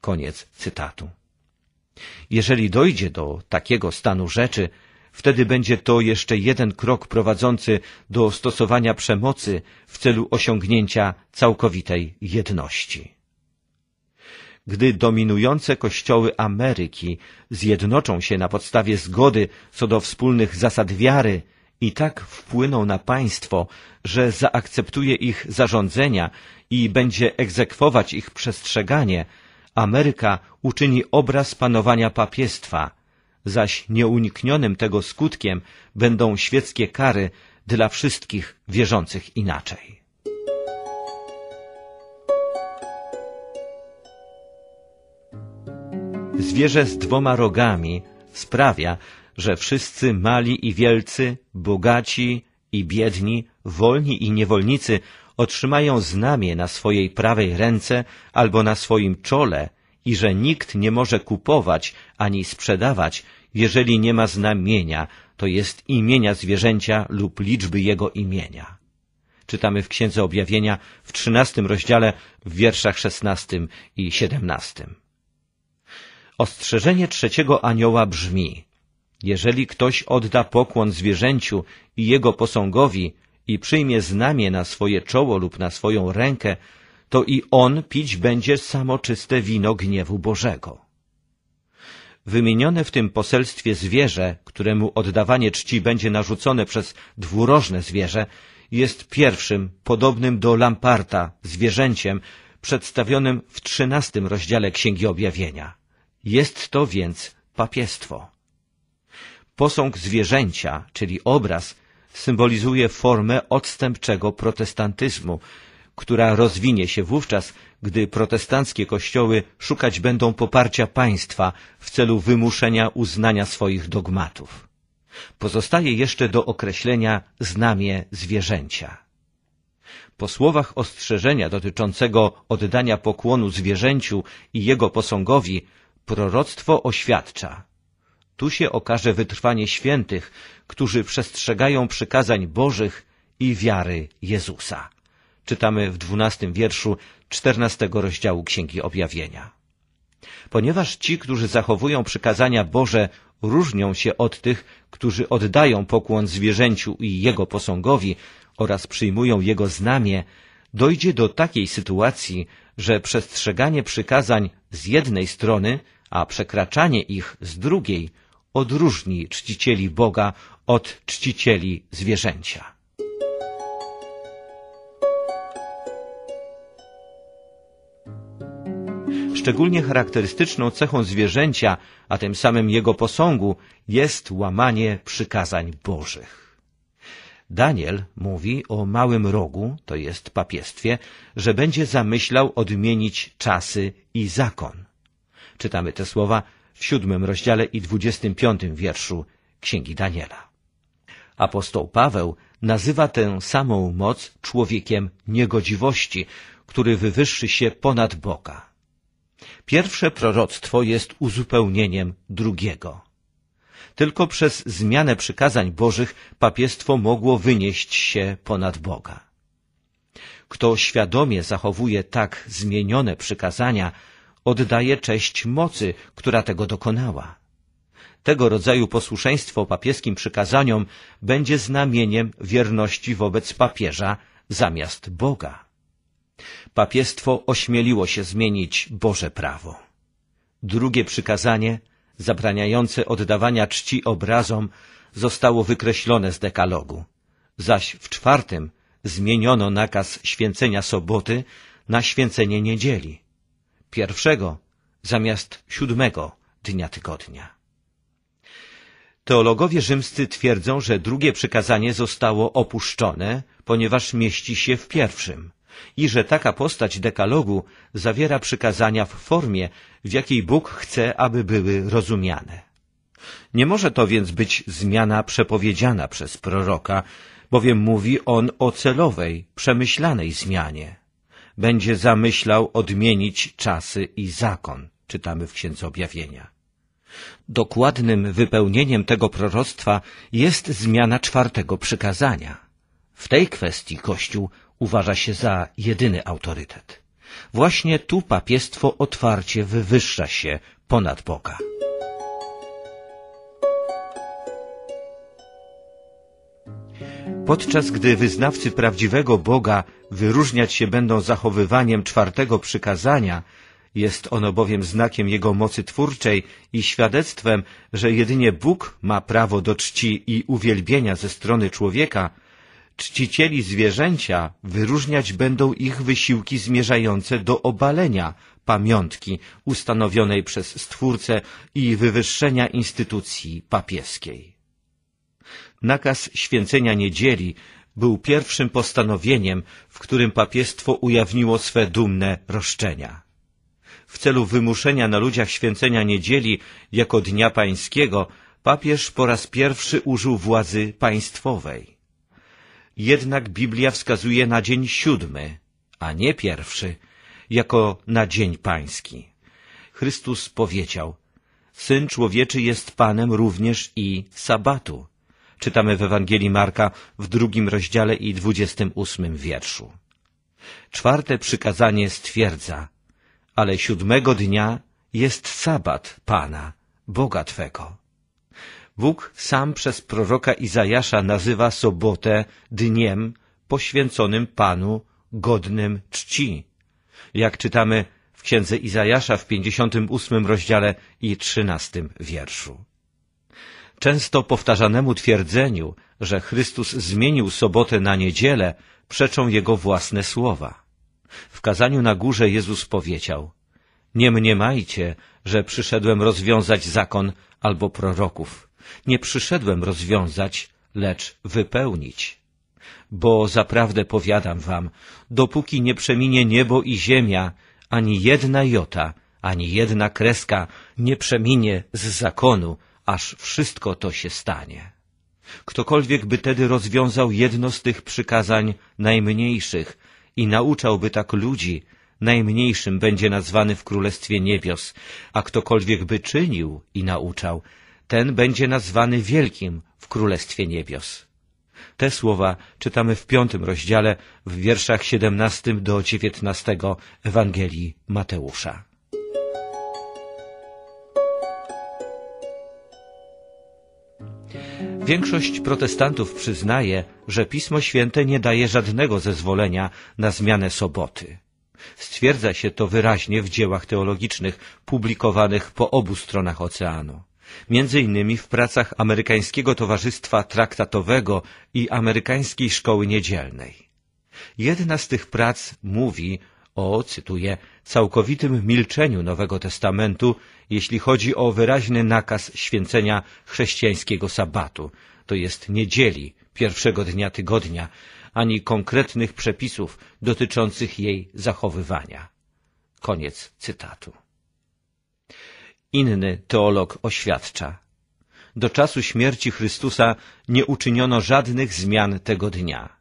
Koniec cytatu. Jeżeli dojdzie do takiego stanu rzeczy, wtedy będzie to jeszcze jeden krok prowadzący do stosowania przemocy w celu osiągnięcia całkowitej jedności gdy dominujące kościoły Ameryki zjednoczą się na podstawie zgody co do wspólnych zasad wiary i tak wpłyną na państwo, że zaakceptuje ich zarządzenia i będzie egzekwować ich przestrzeganie, Ameryka uczyni obraz panowania papiestwa, zaś nieuniknionym tego skutkiem będą świeckie kary dla wszystkich wierzących inaczej. Zwierzę z dwoma rogami sprawia, że wszyscy mali i wielcy, bogaci i biedni, wolni i niewolnicy otrzymają znamie na swojej prawej ręce albo na swoim czole i że nikt nie może kupować ani sprzedawać, jeżeli nie ma znamienia, to jest imienia zwierzęcia lub liczby jego imienia. Czytamy w Księdze Objawienia w trzynastym rozdziale w wierszach szesnastym i siedemnastym. Ostrzeżenie trzeciego anioła brzmi Jeżeli ktoś odda pokłon zwierzęciu i jego posągowi i przyjmie znamie na swoje czoło lub na swoją rękę, to i on pić będzie samoczyste wino gniewu Bożego. Wymienione w tym poselstwie zwierzę, któremu oddawanie czci będzie narzucone przez dwurożne zwierzę, jest pierwszym, podobnym do lamparta, zwierzęciem, przedstawionym w trzynastym rozdziale Księgi Objawienia. Jest to więc papiestwo. Posąg zwierzęcia, czyli obraz, symbolizuje formę odstępczego protestantyzmu, która rozwinie się wówczas, gdy protestanckie kościoły szukać będą poparcia państwa w celu wymuszenia uznania swoich dogmatów. Pozostaje jeszcze do określenia znamie zwierzęcia. Po słowach ostrzeżenia dotyczącego oddania pokłonu zwierzęciu i jego posągowi, Proroctwo oświadcza. Tu się okaże wytrwanie świętych, którzy przestrzegają przykazań Bożych i wiary Jezusa. Czytamy w dwunastym wierszu czternastego rozdziału Księgi Objawienia. Ponieważ ci, którzy zachowują przykazania Boże, różnią się od tych, którzy oddają pokłon zwierzęciu i jego posągowi oraz przyjmują jego znamie, dojdzie do takiej sytuacji, że przestrzeganie przykazań z jednej strony a przekraczanie ich z drugiej odróżni czcicieli Boga od czcicieli zwierzęcia. Szczególnie charakterystyczną cechą zwierzęcia, a tym samym jego posągu, jest łamanie przykazań Bożych. Daniel mówi o małym rogu, to jest papiestwie, że będzie zamyślał odmienić czasy i zakon. Czytamy te słowa w siódmym rozdziale i dwudziestym piątym wierszu Księgi Daniela. Apostoł Paweł nazywa tę samą moc człowiekiem niegodziwości, który wywyższy się ponad Boga. Pierwsze proroctwo jest uzupełnieniem drugiego. Tylko przez zmianę przykazań Bożych papiestwo mogło wynieść się ponad Boga. Kto świadomie zachowuje tak zmienione przykazania, oddaje cześć mocy, która tego dokonała. Tego rodzaju posłuszeństwo papieskim przykazaniom będzie znamieniem wierności wobec papieża zamiast Boga. Papiestwo ośmieliło się zmienić Boże prawo. Drugie przykazanie, zabraniające oddawania czci obrazom, zostało wykreślone z dekalogu, zaś w czwartym zmieniono nakaz święcenia soboty na święcenie niedzieli pierwszego zamiast siódmego dnia tygodnia. Teologowie rzymscy twierdzą, że drugie przykazanie zostało opuszczone, ponieważ mieści się w pierwszym i że taka postać dekalogu zawiera przykazania w formie, w jakiej Bóg chce, aby były rozumiane. Nie może to więc być zmiana przepowiedziana przez proroka, bowiem mówi on o celowej, przemyślanej zmianie będzie zamyślał odmienić czasy i zakon, czytamy w Księdze Objawienia. Dokładnym wypełnieniem tego proroctwa jest zmiana czwartego przykazania. W tej kwestii Kościół uważa się za jedyny autorytet. Właśnie tu papiestwo otwarcie wywyższa się ponad Boga. podczas gdy wyznawcy prawdziwego Boga wyróżniać się będą zachowywaniem czwartego przykazania, jest ono bowiem znakiem Jego mocy twórczej i świadectwem, że jedynie Bóg ma prawo do czci i uwielbienia ze strony człowieka, czcicieli zwierzęcia wyróżniać będą ich wysiłki zmierzające do obalenia pamiątki ustanowionej przez Stwórcę i wywyższenia instytucji papieskiej. Nakaz święcenia niedzieli był pierwszym postanowieniem, w którym papiestwo ujawniło swe dumne roszczenia. W celu wymuszenia na ludziach święcenia niedzieli jako Dnia Pańskiego, papież po raz pierwszy użył władzy państwowej. Jednak Biblia wskazuje na dzień siódmy, a nie pierwszy, jako na dzień pański. Chrystus powiedział, Syn Człowieczy jest Panem również i Sabatu czytamy w Ewangelii Marka w drugim rozdziale i dwudziestym ósmym wierszu. Czwarte przykazanie stwierdza, ale siódmego dnia jest sabat Pana, Boga Twego. Bóg sam przez proroka Izajasza nazywa sobotę dniem poświęconym Panu, godnym czci. Jak czytamy w księdze Izajasza w 58 rozdziale i 13 wierszu. Często powtarzanemu twierdzeniu, że Chrystus zmienił sobotę na niedzielę, przeczą jego własne słowa. W kazaniu na górze Jezus powiedział Nie mniemajcie, że przyszedłem rozwiązać zakon albo proroków. Nie przyszedłem rozwiązać, lecz wypełnić. Bo zaprawdę powiadam wam, dopóki nie przeminie niebo i ziemia, ani jedna jota, ani jedna kreska nie przeminie z zakonu, aż wszystko to się stanie. Ktokolwiek by tedy rozwiązał jedno z tych przykazań najmniejszych i nauczałby tak ludzi, najmniejszym będzie nazwany w Królestwie Niebios, a ktokolwiek by czynił i nauczał, ten będzie nazwany wielkim w Królestwie Niebios. Te słowa czytamy w piątym rozdziale w wierszach 17 do 19 Ewangelii Mateusza. Większość protestantów przyznaje, że Pismo Święte nie daje żadnego zezwolenia na zmianę soboty. Stwierdza się to wyraźnie w dziełach teologicznych publikowanych po obu stronach oceanu, między innymi w pracach Amerykańskiego Towarzystwa Traktatowego i Amerykańskiej Szkoły Niedzielnej. Jedna z tych prac mówi, o, cytuję, całkowitym milczeniu Nowego Testamentu, jeśli chodzi o wyraźny nakaz święcenia chrześcijańskiego sabatu, to jest niedzieli, pierwszego dnia tygodnia, ani konkretnych przepisów dotyczących jej zachowywania. Koniec cytatu. Inny teolog oświadcza. Do czasu śmierci Chrystusa nie uczyniono żadnych zmian tego dnia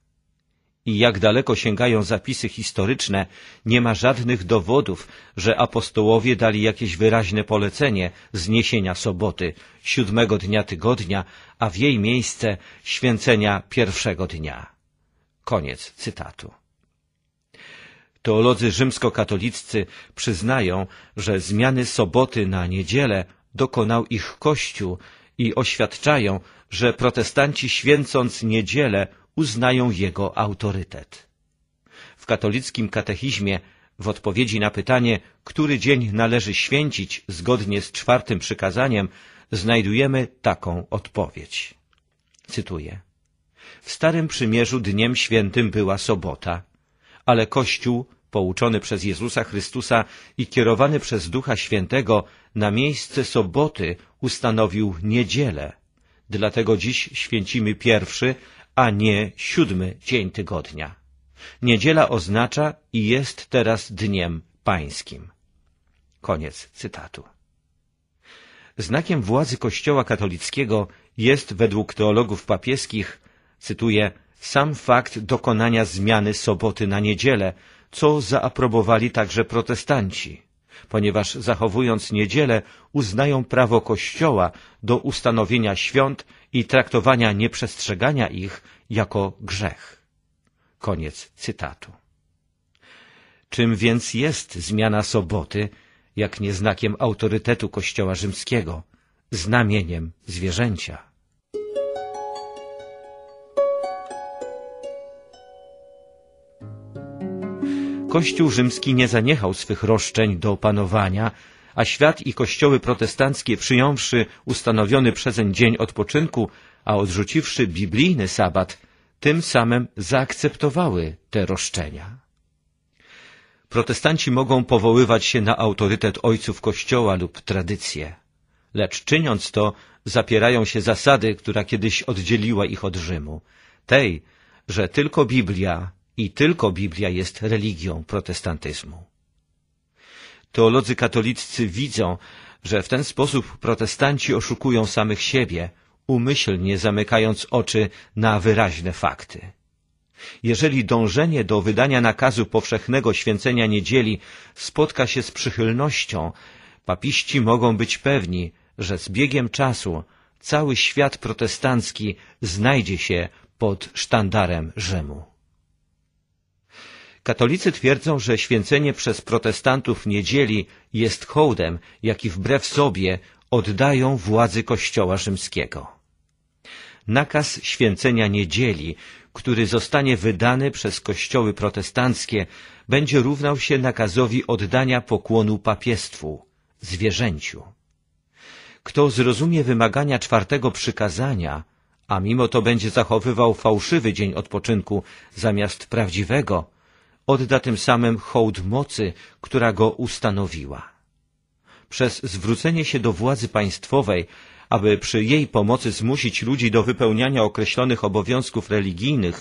i jak daleko sięgają zapisy historyczne, nie ma żadnych dowodów, że apostołowie dali jakieś wyraźne polecenie zniesienia soboty, siódmego dnia tygodnia, a w jej miejsce święcenia pierwszego dnia. Koniec cytatu. Teolodzy rzymskokatoliccy przyznają, że zmiany soboty na niedzielę dokonał ich Kościół i oświadczają, że protestanci święcąc niedzielę uznają jego autorytet. W katolickim katechizmie w odpowiedzi na pytanie, który dzień należy święcić zgodnie z czwartym przykazaniem, znajdujemy taką odpowiedź. Cytuję. W Starym Przymierzu dniem świętym była sobota, ale Kościół, pouczony przez Jezusa Chrystusa i kierowany przez Ducha Świętego, na miejsce soboty ustanowił niedzielę. Dlatego dziś święcimy pierwszy, a nie siódmy dzień tygodnia. Niedziela oznacza i jest teraz dniem pańskim. Koniec cytatu. Znakiem władzy Kościoła katolickiego jest według teologów papieskich, cytuję, sam fakt dokonania zmiany soboty na niedzielę, co zaaprobowali także protestanci, ponieważ zachowując niedzielę uznają prawo Kościoła do ustanowienia świąt i traktowania nieprzestrzegania ich jako grzech. Koniec cytatu. Czym więc jest zmiana soboty, jak nie znakiem autorytetu Kościoła rzymskiego, znamieniem zwierzęcia? Kościół rzymski nie zaniechał swych roszczeń do opanowania a świat i kościoły protestanckie przyjąwszy ustanowiony przezeń dzień odpoczynku, a odrzuciwszy biblijny sabat, tym samym zaakceptowały te roszczenia. Protestanci mogą powoływać się na autorytet ojców kościoła lub tradycję, lecz czyniąc to zapierają się zasady, która kiedyś oddzieliła ich od Rzymu, tej, że tylko Biblia i tylko Biblia jest religią protestantyzmu. Teolodzy katoliccy widzą, że w ten sposób protestanci oszukują samych siebie, umyślnie zamykając oczy na wyraźne fakty. Jeżeli dążenie do wydania nakazu powszechnego święcenia niedzieli spotka się z przychylnością, papiści mogą być pewni, że z biegiem czasu cały świat protestancki znajdzie się pod sztandarem Rzymu. Katolicy twierdzą, że święcenie przez protestantów niedzieli jest hołdem, jaki wbrew sobie oddają władzy Kościoła rzymskiego. Nakaz święcenia niedzieli, który zostanie wydany przez kościoły protestanckie, będzie równał się nakazowi oddania pokłonu papiestwu, zwierzęciu. Kto zrozumie wymagania czwartego przykazania, a mimo to będzie zachowywał fałszywy dzień odpoczynku zamiast prawdziwego, odda tym samym hołd mocy, która go ustanowiła. Przez zwrócenie się do władzy państwowej, aby przy jej pomocy zmusić ludzi do wypełniania określonych obowiązków religijnych,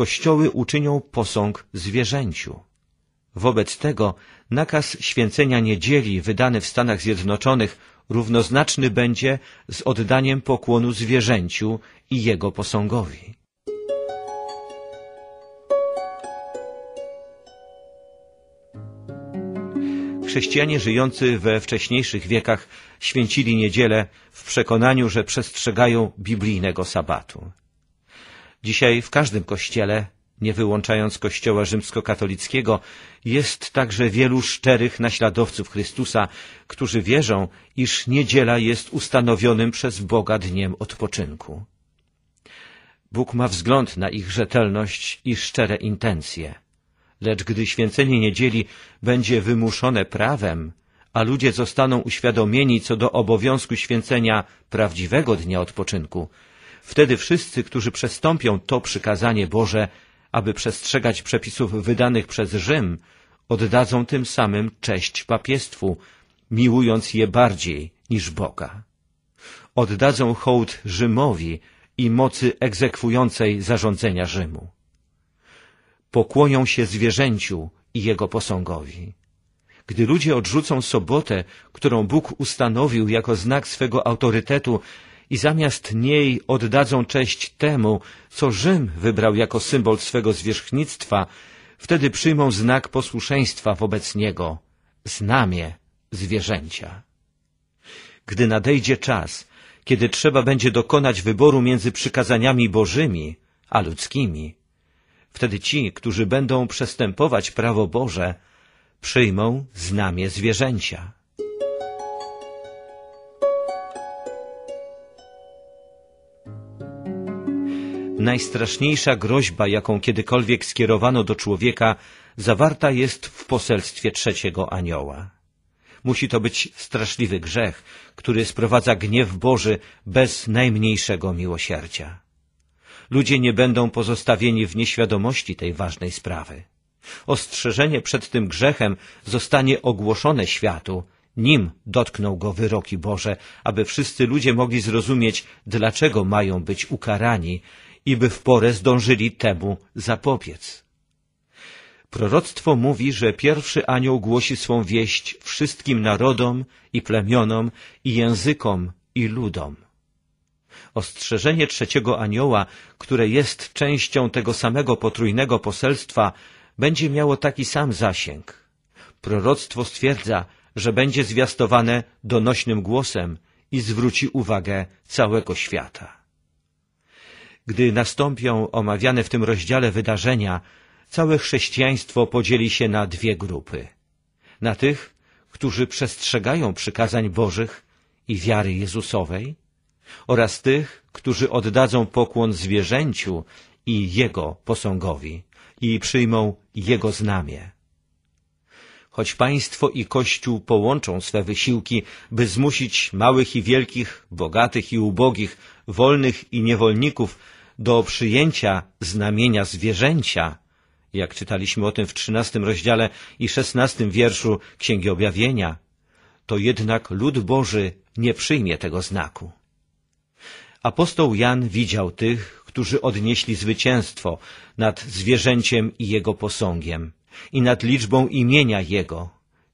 kościoły uczynią posąg zwierzęciu. Wobec tego nakaz święcenia niedzieli wydany w Stanach Zjednoczonych równoznaczny będzie z oddaniem pokłonu zwierzęciu i jego posągowi. Chrześcijanie żyjący we wcześniejszych wiekach święcili niedzielę w przekonaniu, że przestrzegają biblijnego sabatu. Dzisiaj w każdym kościele, nie wyłączając kościoła rzymskokatolickiego, jest także wielu szczerych naśladowców Chrystusa, którzy wierzą, iż niedziela jest ustanowionym przez Boga dniem odpoczynku. Bóg ma wzgląd na ich rzetelność i szczere intencje – Lecz gdy święcenie niedzieli będzie wymuszone prawem, a ludzie zostaną uświadomieni co do obowiązku święcenia prawdziwego dnia odpoczynku, wtedy wszyscy, którzy przestąpią to przykazanie Boże, aby przestrzegać przepisów wydanych przez Rzym, oddadzą tym samym cześć papiestwu, miłując je bardziej niż Boga. Oddadzą hołd Rzymowi i mocy egzekwującej zarządzenia Rzymu pokłonią się zwierzęciu i jego posągowi. Gdy ludzie odrzucą sobotę, którą Bóg ustanowił jako znak swego autorytetu i zamiast niej oddadzą cześć temu, co Rzym wybrał jako symbol swego zwierzchnictwa, wtedy przyjmą znak posłuszeństwa wobec niego, znamię zwierzęcia. Gdy nadejdzie czas, kiedy trzeba będzie dokonać wyboru między przykazaniami bożymi a ludzkimi, Wtedy ci, którzy będą przestępować prawo Boże, przyjmą znamie zwierzęcia. Najstraszniejsza groźba, jaką kiedykolwiek skierowano do człowieka, zawarta jest w poselstwie trzeciego anioła. Musi to być straszliwy grzech, który sprowadza gniew Boży bez najmniejszego miłosierdzia ludzie nie będą pozostawieni w nieświadomości tej ważnej sprawy. Ostrzeżenie przed tym grzechem zostanie ogłoszone światu, nim dotkną go wyroki Boże, aby wszyscy ludzie mogli zrozumieć, dlaczego mają być ukarani i by w porę zdążyli temu zapobiec. Proroctwo mówi, że pierwszy anioł głosi swą wieść wszystkim narodom i plemionom i językom i ludom. Ostrzeżenie trzeciego anioła, które jest częścią tego samego potrójnego poselstwa, będzie miało taki sam zasięg. Proroctwo stwierdza, że będzie zwiastowane donośnym głosem i zwróci uwagę całego świata. Gdy nastąpią omawiane w tym rozdziale wydarzenia, całe chrześcijaństwo podzieli się na dwie grupy. Na tych, którzy przestrzegają przykazań Bożych i wiary Jezusowej oraz tych, którzy oddadzą pokłon zwierzęciu i jego posągowi i przyjmą jego znamię. Choć państwo i Kościół połączą swe wysiłki, by zmusić małych i wielkich, bogatych i ubogich, wolnych i niewolników do przyjęcia znamienia zwierzęcia, jak czytaliśmy o tym w trzynastym rozdziale i szesnastym wierszu Księgi Objawienia, to jednak lud Boży nie przyjmie tego znaku. Apostoł Jan widział tych, którzy odnieśli zwycięstwo nad zwierzęciem i jego posągiem i nad liczbą imienia jego.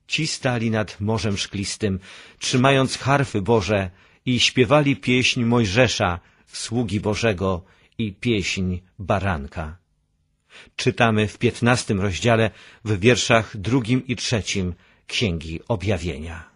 Ci stali nad Morzem Szklistym, trzymając harfy Boże i śpiewali pieśń Mojżesza, sługi Bożego i pieśń Baranka. Czytamy w piętnastym rozdziale w wierszach drugim i trzecim Księgi Objawienia.